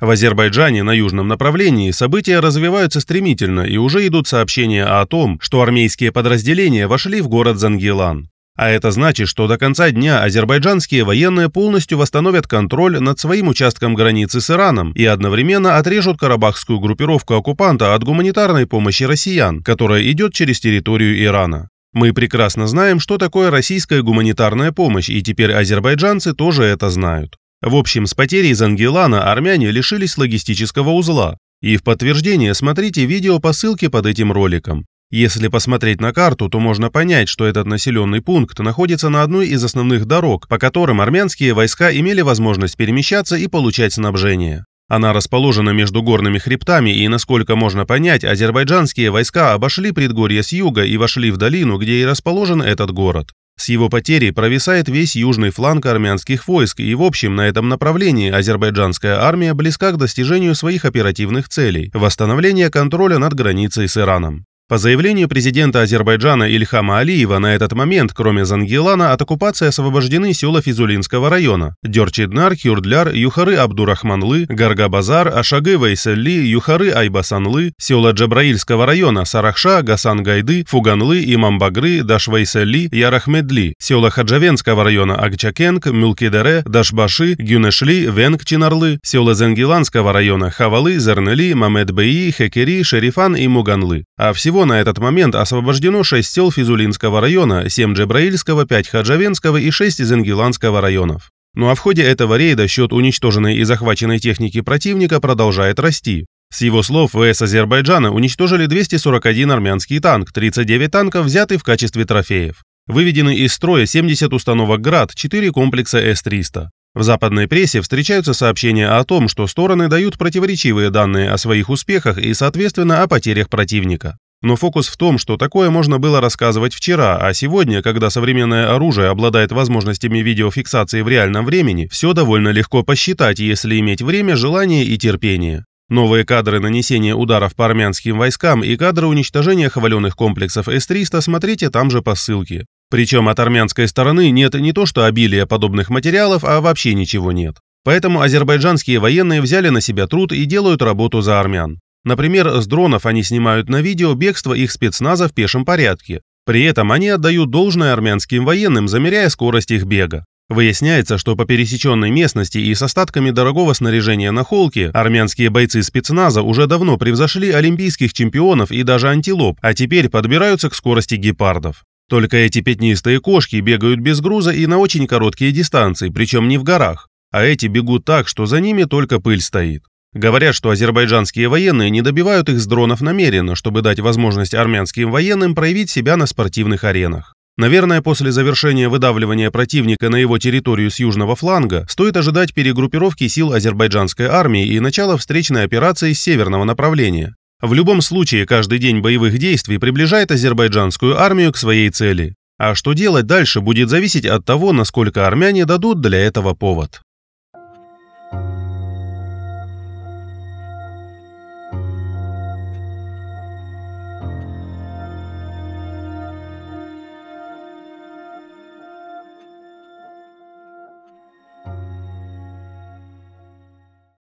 В Азербайджане на южном направлении события развиваются стремительно и уже идут сообщения о том, что армейские подразделения вошли в город Зангилан. А это значит, что до конца дня азербайджанские военные полностью восстановят контроль над своим участком границы с Ираном и одновременно отрежут карабахскую группировку оккупанта от гуманитарной помощи россиян, которая идет через территорию Ирана. Мы прекрасно знаем, что такое российская гуманитарная помощь, и теперь азербайджанцы тоже это знают. В общем, с потерей Зангелана армяне лишились логистического узла. И в подтверждение смотрите видео по ссылке под этим роликом. Если посмотреть на карту, то можно понять, что этот населенный пункт находится на одной из основных дорог, по которым армянские войска имели возможность перемещаться и получать снабжение. Она расположена между горными хребтами, и, насколько можно понять, азербайджанские войска обошли предгорье с юга и вошли в долину, где и расположен этот город. С его потери провисает весь южный фланг армянских войск, и в общем на этом направлении азербайджанская армия близка к достижению своих оперативных целей – восстановления контроля над границей с Ираном. По заявлению президента Азербайджана Ильхама Алиева, на этот момент, кроме Зангелана, от оккупации освобождены села Физулинского района – Дерчиднар, Хюрдляр, Юхары Абдурахманлы, Гаргабазар, Ашагы Вайселли, Юхары Айбасанлы, села Джабраильского района – Сарахша, Гасангайды, Фуганлы, Имамбагры, Дашвайселли, Ярахмедли, села Хаджавенского района – Акчакенг, Мюлкидере, Дашбаши, Гюнешли, Венгчинарлы, села Зангеланского района – Хавалы, Зернели, Мамедбеи, Хекери, Шерифан и Муганлы. А всего всего на этот момент освобождено 6 сел Физулинского района, 7 Джебраильского, 5 Хаджавенского и 6 из Ингиланского районов. Ну а в ходе этого рейда счет уничтоженной и захваченной техники противника продолжает расти. С его слов, ВС Азербайджана уничтожили 241 армянский танк, 39 танков взяты в качестве трофеев. Выведены из строя 70 установок «Град», 4 комплекса С-300. В западной прессе встречаются сообщения о том, что стороны дают противоречивые данные о своих успехах и, соответственно, о потерях противника. Но фокус в том, что такое можно было рассказывать вчера, а сегодня, когда современное оружие обладает возможностями видеофиксации в реальном времени, все довольно легко посчитать, если иметь время, желание и терпение. Новые кадры нанесения ударов по армянским войскам и кадры уничтожения хваленных комплексов С-300 смотрите там же по ссылке. Причем от армянской стороны нет не то что обилия подобных материалов, а вообще ничего нет. Поэтому азербайджанские военные взяли на себя труд и делают работу за армян. Например, с дронов они снимают на видео бегство их спецназа в пешем порядке. При этом они отдают должное армянским военным, замеряя скорость их бега. Выясняется, что по пересеченной местности и с остатками дорогого снаряжения на холке армянские бойцы спецназа уже давно превзошли олимпийских чемпионов и даже антилоп, а теперь подбираются к скорости гепардов. Только эти пятнистые кошки бегают без груза и на очень короткие дистанции, причем не в горах, а эти бегут так, что за ними только пыль стоит. Говорят, что азербайджанские военные не добивают их с дронов намеренно, чтобы дать возможность армянским военным проявить себя на спортивных аренах. Наверное, после завершения выдавливания противника на его территорию с южного фланга стоит ожидать перегруппировки сил азербайджанской армии и начала встречной операции с северного направления. В любом случае, каждый день боевых действий приближает азербайджанскую армию к своей цели. А что делать дальше будет зависеть от того, насколько армяне дадут для этого повод.